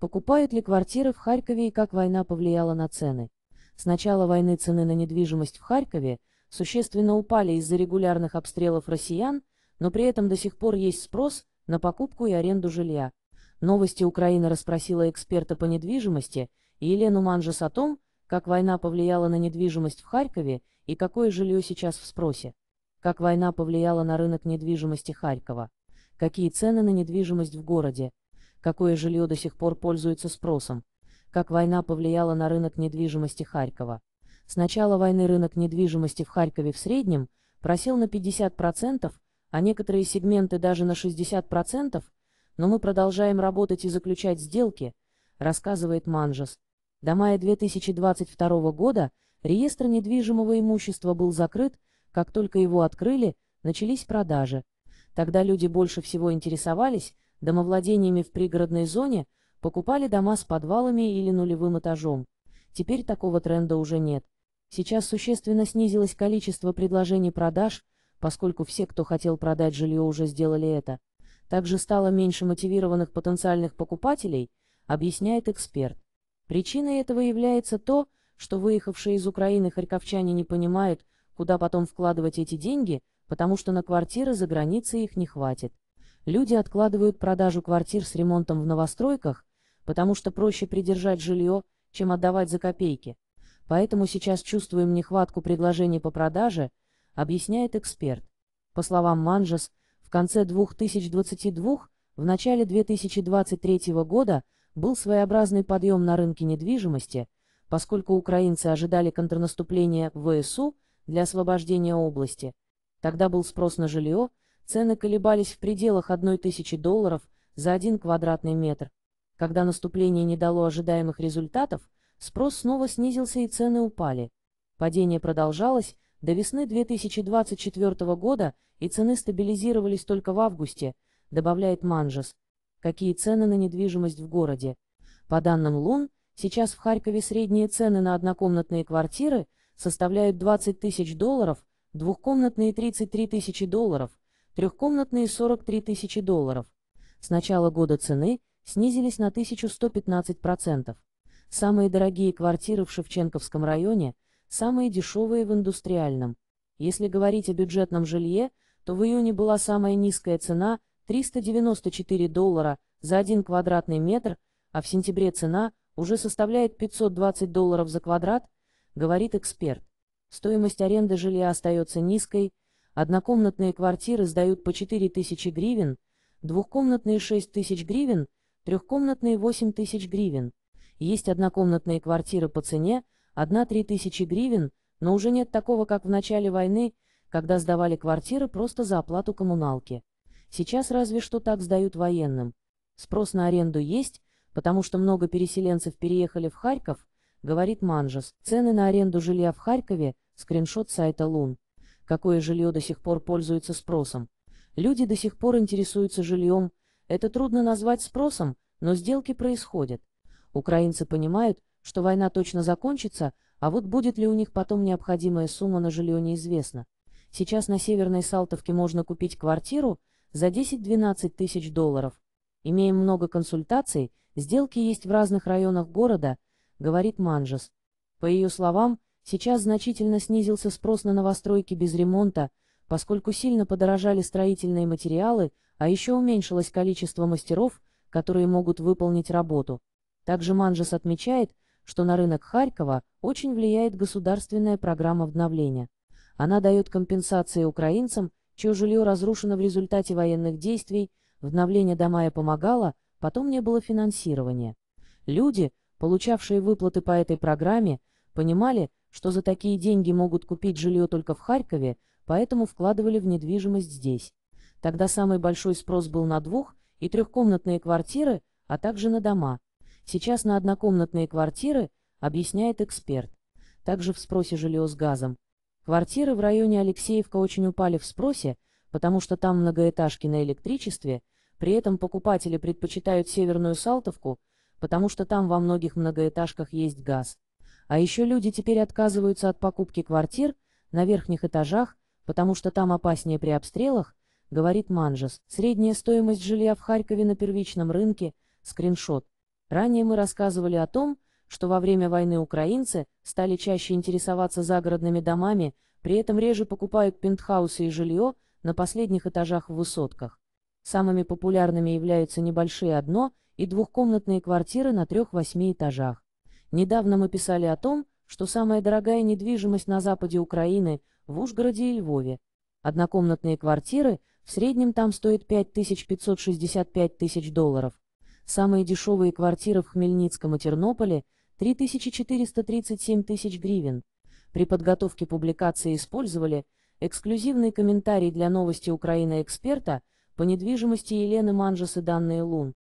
Покупают ли квартиры в Харькове и как война повлияла на цены? С начала войны цены на недвижимость в Харькове существенно упали из-за регулярных обстрелов россиян, но при этом до сих пор есть спрос на покупку и аренду жилья. Новости Украина расспросила эксперта по недвижимости Елену Манжес о том, как война повлияла на недвижимость в Харькове и какое жилье сейчас в спросе. Как война повлияла на рынок недвижимости Харькова. Какие цены на недвижимость в городе какое жилье до сих пор пользуется спросом, как война повлияла на рынок недвижимости Харькова. С начала войны рынок недвижимости в Харькове в среднем просел на 50%, а некоторые сегменты даже на 60%, но мы продолжаем работать и заключать сделки, рассказывает Манжес. До мая 2022 года реестр недвижимого имущества был закрыт, как только его открыли, начались продажи. Тогда люди больше всего интересовались, домовладениями в пригородной зоне покупали дома с подвалами или нулевым этажом. Теперь такого тренда уже нет. Сейчас существенно снизилось количество предложений продаж, поскольку все, кто хотел продать жилье, уже сделали это. Также стало меньше мотивированных потенциальных покупателей, объясняет эксперт. Причиной этого является то, что выехавшие из Украины харьковчане не понимают, куда потом вкладывать эти деньги, потому что на квартиры за границей их не хватит. Люди откладывают продажу квартир с ремонтом в новостройках, потому что проще придержать жилье, чем отдавать за копейки. Поэтому сейчас чувствуем нехватку предложений по продаже, объясняет эксперт. По словам Манжес, в конце 2022, в начале 2023 года был своеобразный подъем на рынке недвижимости, поскольку украинцы ожидали контрнаступления в ВСУ для освобождения области. Тогда был спрос на жилье, Цены колебались в пределах 1000 долларов за один квадратный метр. Когда наступление не дало ожидаемых результатов, спрос снова снизился и цены упали. Падение продолжалось до весны 2024 года и цены стабилизировались только в августе, добавляет Манжес. Какие цены на недвижимость в городе? По данным Лун, сейчас в Харькове средние цены на однокомнатные квартиры составляют 20 тысяч долларов, двухкомнатные 33 тысячи долларов, Трехкомнатные 43 тысячи долларов. С начала года цены снизились на 1115%. Самые дорогие квартиры в Шевченковском районе, самые дешевые в индустриальном. Если говорить о бюджетном жилье, то в июне была самая низкая цена – 394 доллара за 1 квадратный метр, а в сентябре цена уже составляет 520 долларов за квадрат, говорит эксперт. Стоимость аренды жилья остается низкой – Однокомнатные квартиры сдают по 4000 гривен, двухкомнатные 6000 гривен, трехкомнатные 8000 гривен. Есть однокомнатные квартиры по цене 1-3 тысячи гривен, но уже нет такого, как в начале войны, когда сдавали квартиры просто за оплату коммуналки. Сейчас разве что так сдают военным. Спрос на аренду есть, потому что много переселенцев переехали в Харьков, говорит Манжес. Цены на аренду жилья в Харькове, скриншот сайта Лун. Какое жилье до сих пор пользуется спросом? Люди до сих пор интересуются жильем. Это трудно назвать спросом, но сделки происходят. Украинцы понимают, что война точно закончится, а вот будет ли у них потом необходимая сумма на жилье неизвестно. Сейчас на Северной Салтовке можно купить квартиру за 10-12 тысяч долларов. Имеем много консультаций, сделки есть в разных районах города, говорит Манжес. По ее словам, Сейчас значительно снизился спрос на новостройки без ремонта, поскольку сильно подорожали строительные материалы, а еще уменьшилось количество мастеров, которые могут выполнить работу. Также Манжес отмечает, что на рынок Харькова очень влияет государственная программа обновления. Она дает компенсации украинцам, чье жилье разрушено в результате военных действий, обновление Дамая помогало, потом не было финансирования. Люди, получавшие выплаты по этой программе, понимали, что за такие деньги могут купить жилье только в Харькове, поэтому вкладывали в недвижимость здесь. Тогда самый большой спрос был на двух- и трехкомнатные квартиры, а также на дома. Сейчас на однокомнатные квартиры, объясняет эксперт. Также в спросе жилье с газом. Квартиры в районе Алексеевка очень упали в спросе, потому что там многоэтажки на электричестве, при этом покупатели предпочитают Северную Салтовку, потому что там во многих многоэтажках есть газ. А еще люди теперь отказываются от покупки квартир на верхних этажах, потому что там опаснее при обстрелах, говорит Манжес. Средняя стоимость жилья в Харькове на первичном рынке, скриншот. Ранее мы рассказывали о том, что во время войны украинцы стали чаще интересоваться загородными домами, при этом реже покупают пентхаусы и жилье на последних этажах в высотках. Самыми популярными являются небольшие одно- и двухкомнатные квартиры на трех-восьми этажах. Недавно мы писали о том, что самая дорогая недвижимость на западе Украины – в Ужгороде и Львове. Однокомнатные квартиры в среднем там стоят 5565 тысяч долларов. Самые дешевые квартиры в Хмельницком и Тернополе – 3437 тысяч гривен. При подготовке публикации использовали эксклюзивный комментарий для новости Украины эксперта по недвижимости Елены Манжес и данные Лун.